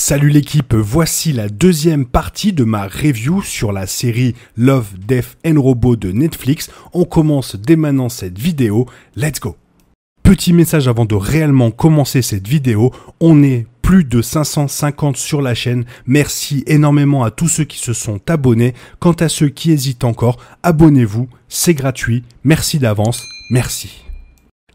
Salut l'équipe, voici la deuxième partie de ma review sur la série Love, Death and Robots de Netflix. On commence dès maintenant cette vidéo, let's go Petit message avant de réellement commencer cette vidéo, on est plus de 550 sur la chaîne. Merci énormément à tous ceux qui se sont abonnés. Quant à ceux qui hésitent encore, abonnez-vous, c'est gratuit. Merci d'avance, merci.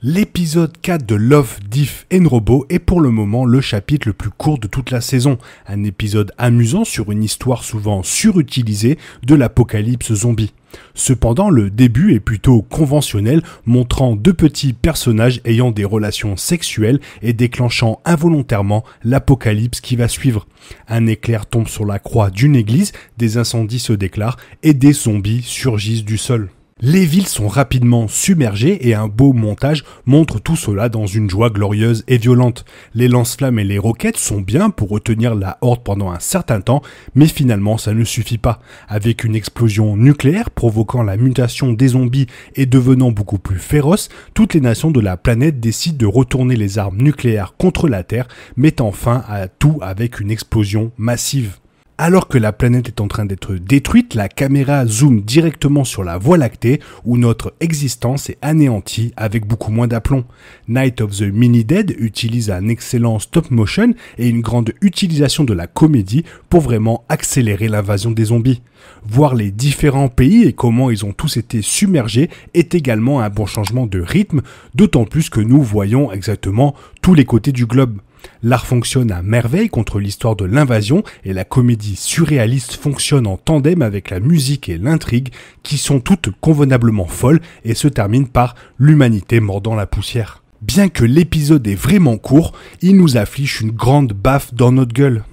L'épisode 4 de Love, Diff and Robot est pour le moment le chapitre le plus court de toute la saison. Un épisode amusant sur une histoire souvent surutilisée de l'apocalypse zombie. Cependant, le début est plutôt conventionnel, montrant deux petits personnages ayant des relations sexuelles et déclenchant involontairement l'apocalypse qui va suivre. Un éclair tombe sur la croix d'une église, des incendies se déclarent et des zombies surgissent du sol. Les villes sont rapidement submergées et un beau montage montre tout cela dans une joie glorieuse et violente. Les lance-flammes et les roquettes sont bien pour retenir la horde pendant un certain temps, mais finalement ça ne suffit pas. Avec une explosion nucléaire provoquant la mutation des zombies et devenant beaucoup plus féroce, toutes les nations de la planète décident de retourner les armes nucléaires contre la Terre, mettant fin à tout avec une explosion massive. Alors que la planète est en train d'être détruite, la caméra zoome directement sur la Voie lactée où notre existence est anéantie avec beaucoup moins d'aplomb. Night of the Mini Dead utilise un excellent stop motion et une grande utilisation de la comédie pour vraiment accélérer l'invasion des zombies. Voir les différents pays et comment ils ont tous été submergés est également un bon changement de rythme, d'autant plus que nous voyons exactement tous les côtés du globe. L'art fonctionne à merveille contre l'histoire de l'invasion et la comédie surréaliste fonctionne en tandem avec la musique et l'intrigue qui sont toutes convenablement folles et se terminent par l'humanité mordant la poussière. Bien que l'épisode est vraiment court, il nous afflige une grande baffe dans notre gueule.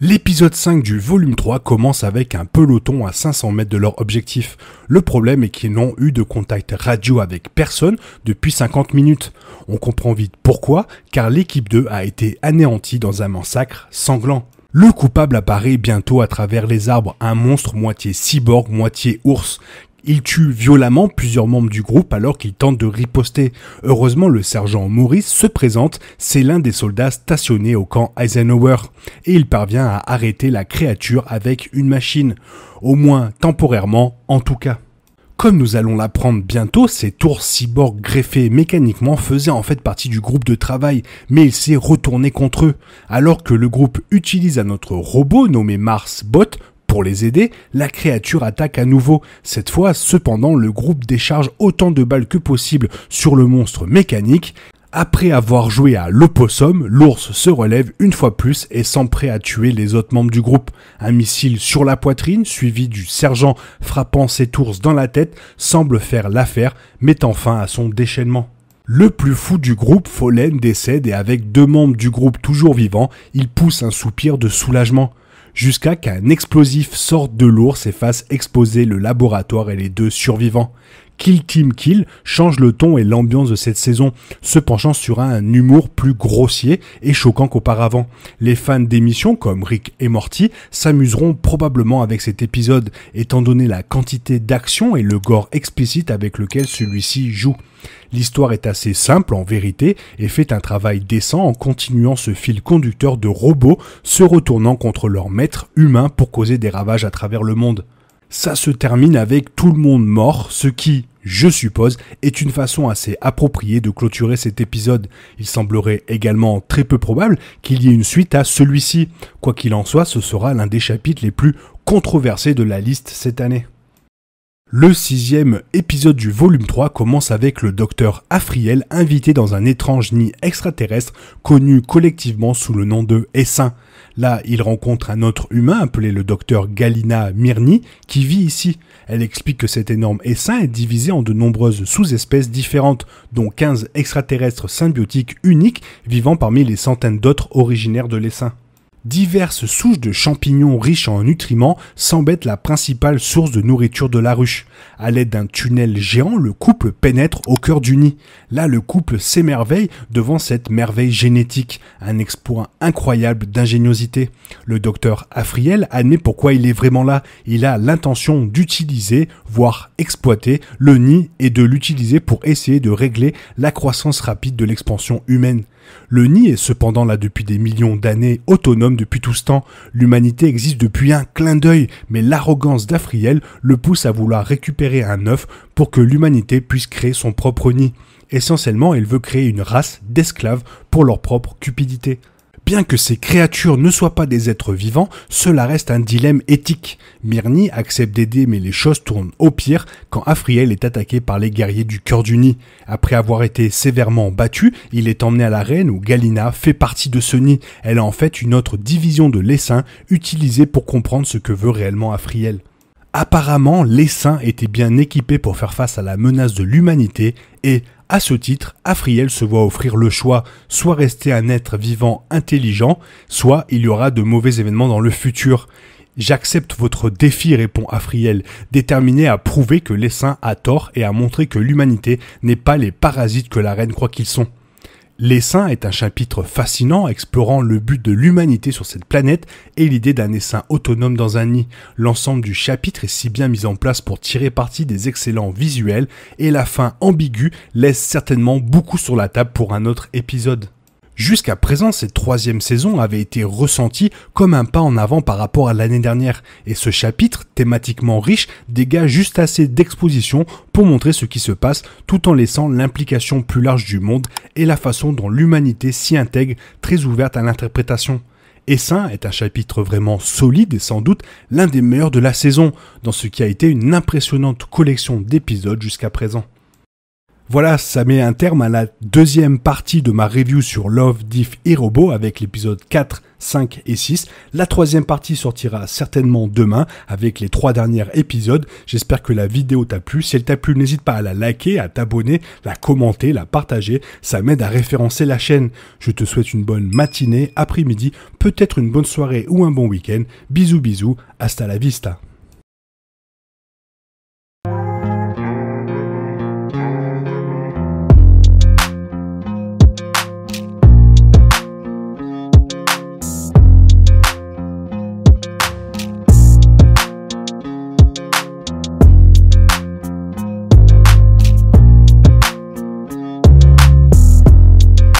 L'épisode 5 du volume 3 commence avec un peloton à 500 mètres de leur objectif. Le problème est qu'ils n'ont eu de contact radio avec personne depuis 50 minutes. On comprend vite pourquoi, car l'équipe 2 a été anéantie dans un massacre sanglant. Le coupable apparaît bientôt à travers les arbres, un monstre moitié cyborg, moitié ours, il tue violemment plusieurs membres du groupe alors qu'il tente de riposter. Heureusement, le sergent Maurice se présente, c'est l'un des soldats stationnés au camp Eisenhower, et il parvient à arrêter la créature avec une machine, au moins temporairement en tout cas. Comme nous allons l'apprendre bientôt, ces tours cyborg greffés mécaniquement faisaient en fait partie du groupe de travail, mais il s'est retourné contre eux. Alors que le groupe utilise un autre robot nommé Mars Bot pour les aider, la créature attaque à nouveau. Cette fois, cependant, le groupe décharge autant de balles que possible sur le monstre mécanique. Après avoir joué à l'opossum, l'ours se relève une fois plus et semble prêt à tuer les autres membres du groupe. Un missile sur la poitrine, suivi du sergent frappant cet ours dans la tête, semble faire l'affaire, mettant fin à son déchaînement. Le plus fou du groupe, Follen, décède et avec deux membres du groupe toujours vivants, il pousse un soupir de soulagement jusqu'à qu'un explosif sorte de l'ours et fasse exploser le laboratoire et les deux survivants. Kill Team Kill change le ton et l'ambiance de cette saison, se penchant sur un humour plus grossier et choquant qu'auparavant. Les fans d'émissions comme Rick et Morty s'amuseront probablement avec cet épisode, étant donné la quantité d'action et le gore explicite avec lequel celui-ci joue. L'histoire est assez simple en vérité et fait un travail décent en continuant ce fil conducteur de robots se retournant contre leur maître humain pour causer des ravages à travers le monde ça se termine avec tout le monde mort, ce qui, je suppose, est une façon assez appropriée de clôturer cet épisode. Il semblerait également très peu probable qu'il y ait une suite à celui-ci. Quoi qu'il en soit, ce sera l'un des chapitres les plus controversés de la liste cette année. Le sixième épisode du volume 3 commence avec le docteur Afriel invité dans un étrange nid extraterrestre connu collectivement sous le nom de Essin. Là, il rencontre un autre humain appelé le docteur Galina Mirny qui vit ici. Elle explique que cet énorme essaim est divisé en de nombreuses sous-espèces différentes, dont 15 extraterrestres symbiotiques uniques vivant parmi les centaines d'autres originaires de l'essaim diverses souches de champignons riches en nutriments s'embêtent la principale source de nourriture de la ruche. À l'aide d'un tunnel géant, le couple pénètre au cœur du nid. Là, le couple s'émerveille devant cette merveille génétique, un exploit incroyable d'ingéniosité. Le docteur Afriel admet pourquoi il est vraiment là. Il a l'intention d'utiliser, voire exploiter, le nid et de l'utiliser pour essayer de régler la croissance rapide de l'expansion humaine. Le nid est cependant là depuis des millions d'années, autonome depuis tout ce temps. L'humanité existe depuis un clin d'œil, mais l'arrogance d'Afriel le pousse à vouloir récupérer un œuf pour que l'humanité puisse créer son propre nid. Essentiellement, elle veut créer une race d'esclaves pour leur propre cupidité. Bien que ces créatures ne soient pas des êtres vivants, cela reste un dilemme éthique. Myrny accepte d'aider mais les choses tournent au pire quand Afriel est attaqué par les guerriers du cœur du nid. Après avoir été sévèrement battu, il est emmené à la reine où Galina fait partie de ce nid. Elle a en fait une autre division de l'essaim utilisée pour comprendre ce que veut réellement Afriel. Apparemment, l'essaim était bien équipé pour faire face à la menace de l'humanité et à ce titre, Afriel se voit offrir le choix soit rester un être vivant intelligent, soit il y aura de mauvais événements dans le futur. J'accepte votre défi, répond Afriel, déterminé à prouver que l'essaim a tort et à montrer que l'humanité n'est pas les parasites que la reine croit qu'ils sont. Les est un chapitre fascinant explorant le but de l'humanité sur cette planète et l'idée d'un essaim autonome dans un nid. L'ensemble du chapitre est si bien mis en place pour tirer parti des excellents visuels et la fin ambiguë laisse certainement beaucoup sur la table pour un autre épisode. Jusqu'à présent, cette troisième saison avait été ressentie comme un pas en avant par rapport à l'année dernière, et ce chapitre, thématiquement riche, dégage juste assez d'exposition pour montrer ce qui se passe tout en laissant l'implication plus large du monde et la façon dont l'humanité s'y intègre, très ouverte à l'interprétation. Essain est un chapitre vraiment solide et sans doute l'un des meilleurs de la saison, dans ce qui a été une impressionnante collection d'épisodes jusqu'à présent. Voilà, ça met un terme à la deuxième partie de ma review sur Love, Diff et Robot avec l'épisode 4, 5 et 6. La troisième partie sortira certainement demain avec les trois derniers épisodes. J'espère que la vidéo t'a plu. Si elle t'a plu, n'hésite pas à la liker, à t'abonner, la commenter, la partager. Ça m'aide à référencer la chaîne. Je te souhaite une bonne matinée, après-midi, peut-être une bonne soirée ou un bon week-end. Bisous bisous, hasta la vista.